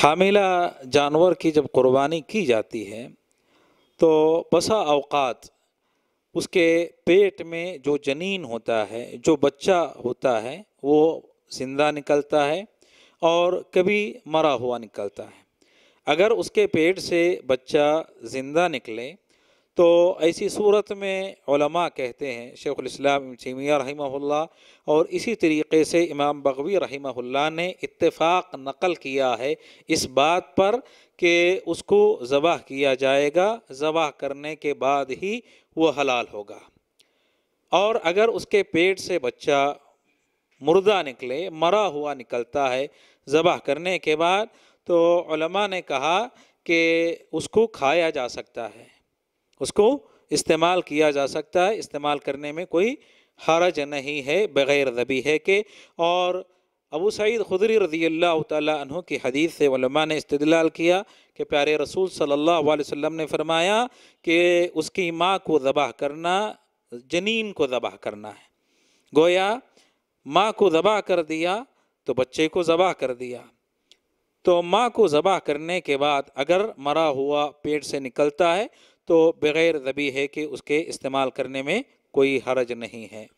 हामिला जानवर की जब कुर्बानी की जाती है तो बसा अवकात उसके पेट में जो जनीन होता है जो बच्चा होता है वो जिंदा निकलता है और कभी मरा हुआ निकलता है अगर उसके पेट से बच्चा ज़िंदा निकले तो ऐसी सूरत में कहते हैं शेख तैमिया रही और इसी तरीके से इमाम बगवी रहीमहुल्ला ने इतफ़ाक़ नकल किया है इस बात पर कि उसको ज़बह किया जाएगा ज़बह करने के बाद ही वह हलाल होगा और अगर उसके पेट से बच्चा मुर्दा निकले मरा हुआ निकलता है ज़बह करने के बाद तो ने कहा कि उसको खाया जा सकता है उसको इस्तेमाल किया जा सकता है इस्तेमाल करने में कोई हरज नहीं है बग़ैर दबी है के और अबू सईद खुदरी रजी अल्लाह की हदीस से वलमा ने इस्तलाल किया कि प्यारे रसूल सल्लल्लाहु अलैहि वसल्लम ने फरमाया कि उसकी माँ को ज़बह करना जनीन को ज़बह करना है गोया माँ को ज़बह कर दिया तो बच्चे को ज़बह कर दिया तो माँ को ज़बह करने के बाद अगर मरा हुआ पेट से निकलता है तो बग़ैर ज़बी है कि उसके इस्तेमाल करने में कोई हरज नहीं है